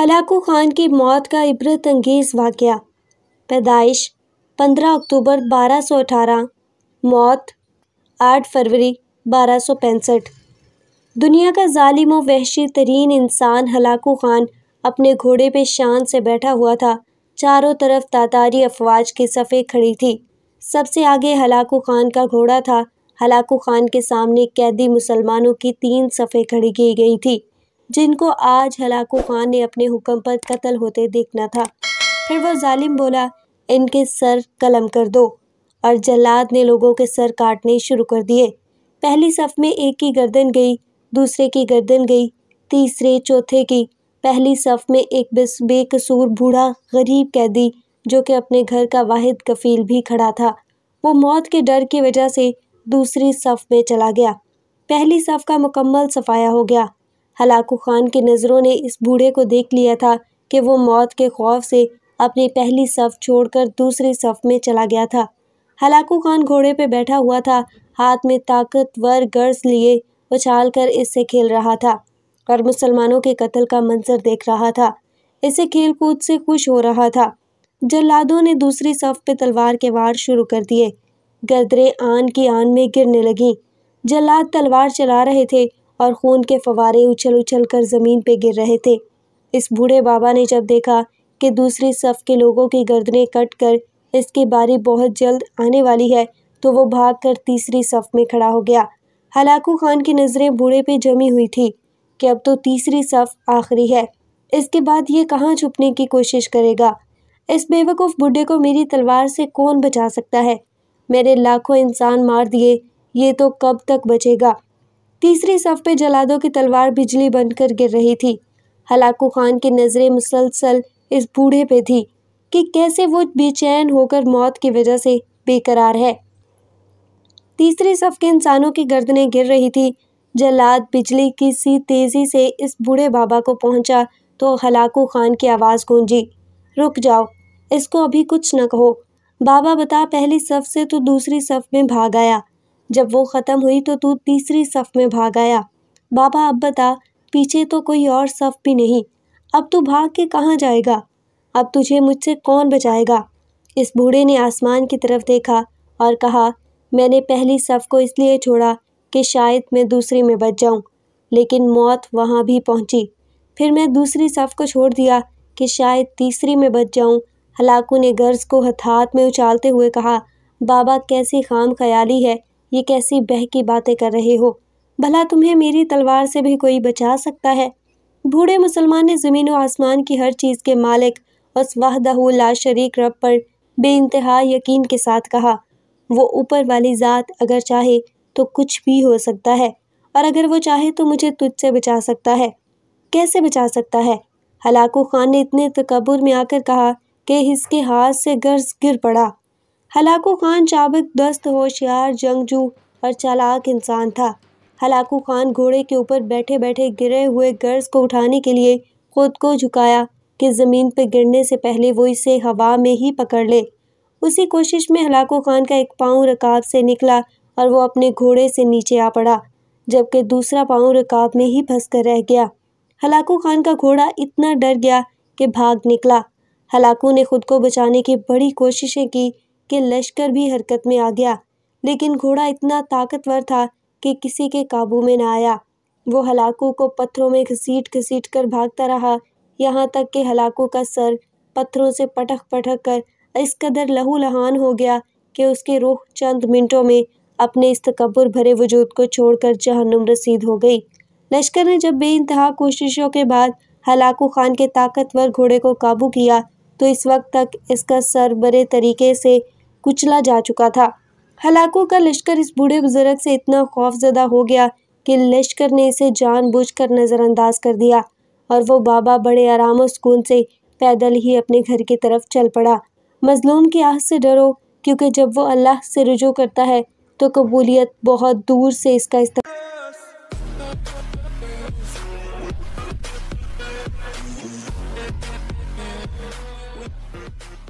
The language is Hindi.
हलाकू खान की मौत का इबरत अंगेज़ वाक़ पैदाइश 15 अक्टूबर 1218 मौत 8 फरवरी बारह दुनिया का ालिम व वहशी तरीन इंसान हलाकू खान अपने घोड़े पे शान से बैठा हुआ था चारों तरफ तातारी अफवाज की सफ़े खड़ी थी सबसे आगे हलाकू खान का घोड़ा था हलाकू खान के सामने कैदी मुसलमानों की तीन सफ़े खड़ी की गई थी जिनको आज हलाकू खान ने अपने हुक्म पर कत्ल होते देखना था फिर वह जालिम बोला इनके सर कलम कर दो और जल्लाद ने लोगों के सर काटने शुरू कर दिए पहली सफ़ में एक की गर्दन गई दूसरे की गर्दन गई तीसरे चौथे की पहली सफ़ में एक बेकसूर बूढ़ा गरीब कैदी जो कि अपने घर का वाहिद कफील भी खड़ा था वो मौत के डर की वजह से दूसरी सफ़ में चला गया पहली सफ़ का मुकम्मल सफाया हो गया हलाकू खान की नज़रों ने इस बूढ़े को देख लिया था कि वो मौत के खौफ से अपनी पहली सफ़ छोड़कर दूसरी सफ़ में चला गया था हलाकू खान घोड़े पर बैठा हुआ था हाथ में ताकतवर गर्ज लिए उछाल कर इससे खेल रहा था और मुसलमानों के कत्ल का मंजर देख रहा था इसे खेल कूद से खुश हो रहा था जल्लादों ने दूसरी सफ पे तलवार के वार शुरू कर दिए गदरे आन की आन में गिरने लगीं जल्लाद तलवार चला रहे थे और खून के फवारे उछल उछल कर ज़मीन पर गिर रहे थे इस बूढ़े बाबा ने जब देखा कि दूसरी सफ़ के लोगों की गर्दनें कट कर इसकी बारी बहुत जल्द आने वाली है तो वो भागकर तीसरी सफ़ में खड़ा हो गया हलाकू खान की नज़रें बूढ़े पे जमी हुई थी कि अब तो तीसरी सफ़ आखिरी है इसके बाद ये कहाँ छुपने की कोशिश करेगा इस बेवकूफ़ बूढ़े को मेरी तलवार से कौन बचा सकता है मेरे लाखों इंसान मार दिए ये तो कब तक बचेगा तीसरे सफ पे जलादों की तलवार बिजली बनकर गिर रही थी हलाकू खान की नज़रें मुसलसल इस बूढ़े पे थी कि कैसे वो बेचैन होकर मौत की वजह से बेकरार है तीसरे सफ के इंसानों की गर्दनें गिर रही थी जलाद बिजली की सी तेज़ी से इस बूढ़े बाबा को पहुंचा तो हलाकू खान की आवाज़ गूंजी रुक जाओ इसको अभी कुछ न कहो बाबा बता पहली सफ से तो दूसरी सफ में भाग आया जब वो ख़त्म हुई तो तू तीसरी सफ़ में भाग आया बाबा अब बता पीछे तो कोई और सफ़ भी नहीं अब तू भाग के कहाँ जाएगा अब तुझे मुझसे कौन बचाएगा इस बूढ़े ने आसमान की तरफ देखा और कहा मैंने पहली सफ़ को इसलिए छोड़ा कि शायद मैं दूसरी में बच जाऊँ लेकिन मौत वहाँ भी पहुँची फिर मैं दूसरी सफ़ को छोड़ दिया कि शायद तीसरी में बच जाऊँ हलाकू ने गर्ज को हथात में उछालते हुए कहा बाबा कैसी खाम ख्याली है ये कैसी बह की बातें कर रहे हो भला तुम्हें मेरी तलवार से भी कोई बचा सकता है बूढ़े मुसलमान ने ज़मीन व आसमान की हर चीज़ के मालिक उस वाहदहुल्ला शरीक रब पर बेानतहा यकीन के साथ कहा वो ऊपर वाली ज़ात अगर चाहे तो कुछ भी हो सकता है और अगर वो चाहे तो मुझे तुझसे बचा सकता है कैसे बचा सकता है हलाकू खान ने इतने तकबर में आकर कहा कि इसके हाथ से गर्ज गिर पड़ा हलाकू खान चाबक दस्त होशियार जंगजू और चालाक इंसान था हलाकू खान घोड़े के ऊपर बैठे बैठे गिरे हुए गर्ज को उठाने के लिए खुद को झुकाया कि ज़मीन पर गिरने से पहले वो इसे हवा में ही पकड़ ले उसी कोशिश में हलाकू खान का एक पाँव रकाब से निकला और वो अपने घोड़े से नीचे आ पड़ा जबकि दूसरा पाँव रकाब में ही फंस कर रह गया हलाकू खान का घोड़ा इतना डर गया कि भाग निकला हलाकू ने खुद को बचाने की बड़ी कोशिशें की कि लश्कर भी हरकत में आ गया लेकिन घोड़ा इतना ताकतवर था कि किसी के काबू में ना आया वो हलाकू को पत्थरों में घसीट घसीट कर भागता रहा यहाँ तक कि हलाकू का सर पत्थरों से पटक पटक कर इस कदर लहू लहान हो गया कि उसके रूह चंद मिनटों में अपने इस तकबर भरे वजूद को छोड़कर जहनुम रसीद हो गई लश्कर ने जब बेानतहा कोशिशों के बाद हलाकू खान के ताकतवर घोड़े को काबू किया तो इस वक्त तक इसका सर बड़े तरीके से कुचला जा चुका था हलाकों का लश्कर इस बूढ़े बुजुर्ग से इतना खौफजदा हो गया कि लश्कर ने इसे जानबूझकर नज़रअंदाज कर दिया और वो बाबा बड़े आराम और सुकून से पैदल ही अपने घर की तरफ चल पड़ा मजलूम की आह से डरो क्योंकि जब वो अल्लाह से रुजू करता है तो कबूलियत बहुत दूर से इसका इस्तेमाल